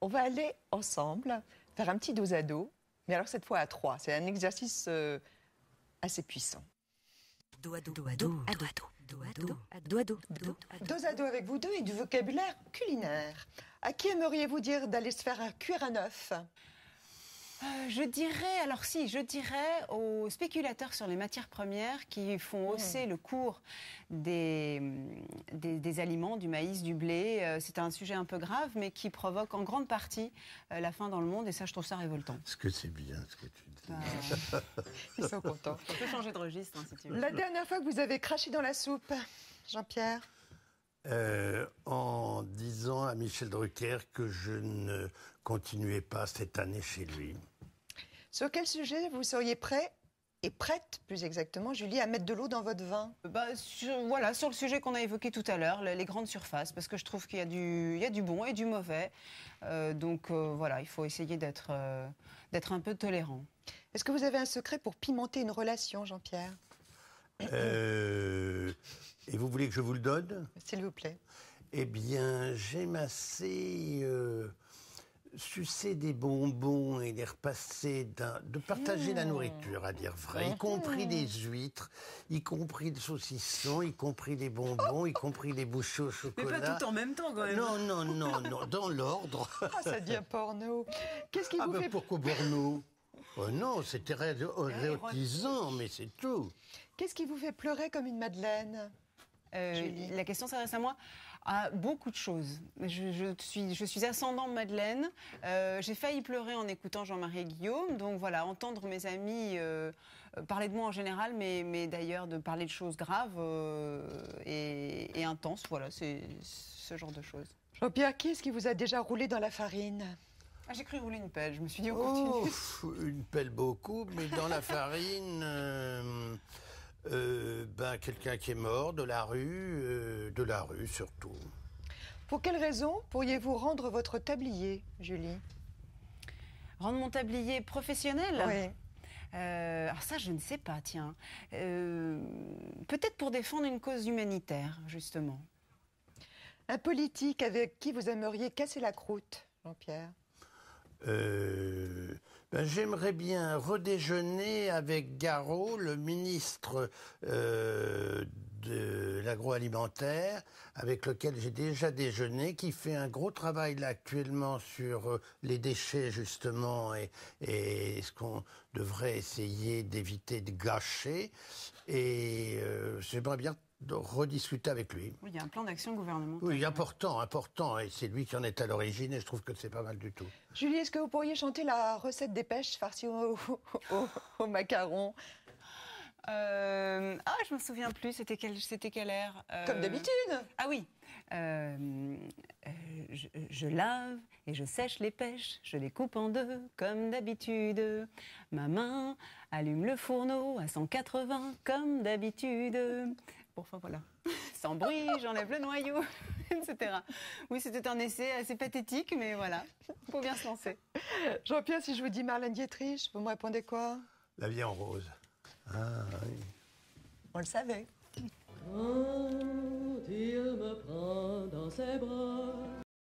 On va aller ensemble faire un petit dos à dos, mais alors cette fois à trois. C'est un exercice euh, assez puissant. Dos à dos, dos à dos, à dos, à dos à dos, dos à dos avec vous deux et du vocabulaire culinaire. À qui aimeriez-vous dire d'aller se faire un cuir à neuf euh, je dirais, alors si, je dirais aux spéculateurs sur les matières premières qui font hmm. hausser le cours des, des, aliments, du maïs, du blé. Euh, c'est un sujet un peu grave, mais qui provoque en grande partie euh, la faim dans le monde, et ça, je trouve ça révoltant. Est-ce que c'est bien ce que tu dis bah, Ils sont contents. On peut changer de registre, hein, si tu veux. La dernière fois que vous avez craché dans la soupe, Jean-Pierre Michel Drucker que je ne continuais pas cette année chez lui. Sur quel sujet vous seriez prêt et prête, plus exactement, Julie, à mettre de l'eau dans votre vin bah, sur, Voilà, sur le sujet qu'on a évoqué tout à l'heure, les, grandes surfaces, parce que je trouve qu'il y, a du bon et du mauvais. Euh, donc euh, voilà, il faut essayer euh, d'être un peu tolérant. Est-ce que vous avez un secret pour pimenter une relation, Jean-Pierre Et vous voulez que je vous le donne S'il vous plaît. Eh bien, j'aime assez euh, sucer des bonbons et les repasser, de partager la mmh. nourriture, à dire vrai, y mmh. compris des huîtres, y compris des saucissons, y compris des bonbons, y compris des bouchons au chocolat. Mais pas tout en même temps, quand même. Non, non, non, non, dans l'ordre. Ah, ça devient porno. Qu'est-ce qui ah vous ben, fait... pourquoi porno Oh non, c'était réotisant, ah, mais c'est tout. Qu'est-ce qui vous fait pleurer comme une madeleine euh, La question s'adresse à moi beaucoup de choses. Je, suis, je suis ascendant Madeleine. Euh, j'ai failli pleurer en écoutant Jean-Marie Guillaume. Donc voilà, entendre mes amis euh, euh, parler de moi en général, mais, mais d'ailleurs de parler de choses graves et, intenses. Voilà, c'est ce genre de choses. Jean-Pierre, qui est-ce qui vous a déjà roulé dans la farine ah, j'ai cru rouler une pelle, je me suis dit oh, Une pelle beaucoup, mais dans la farine, ben, quelqu'un qui est mort, de la rue, euh, de la rue surtout. Pour quelles raisons pourriez-vous rendre votre tablier, Julie Rendre mon tablier professionnel Oui. Euh, alors ça, je ne sais pas, tiens. Euh, peut-être pour défendre une cause humanitaire, justement. Un politique avec qui vous aimeriez casser la croûte, Jean-Pierre euh, ben, j'aimerais bien redéjeuner avec Garot, le ministre euh, de l'agroalimentaire avec lequel j'ai déjà déjeuné, qui fait un gros travail actuellement sur euh, les déchets justement et, et ce qu'on devrait essayer d'éviter de gâcher. Et euh, j'aimerais bien rediscuter avec lui. il y a un plan d'action gouvernemental. Oui, important, important, et c'est lui qui en est à l'origine, et je trouve que c'est pas mal du tout. Julie, est-ce que vous pourriez chanter la recette des pêches farcies au, au macaron euh, ah, je me souviens plus, c'était quel, c'était euh. Comme d'habitude Ah oui euh, euh, je, lave et je sèche les pêches, je les coupe en deux, comme d'habitude. Ma main allume le fourneau à 180, comme d'habitude. voilà. Sans bruit, j'enlève le noyau, etc. Oui, c'était un essai assez pathétique, mais voilà, faut bien se lancer. Jean-Pierre, si je vous dis Marlène Dietrich, vous me répondez quoi La vie en rose. Ah oui. On le savait. Quand il me prend dans ses bras.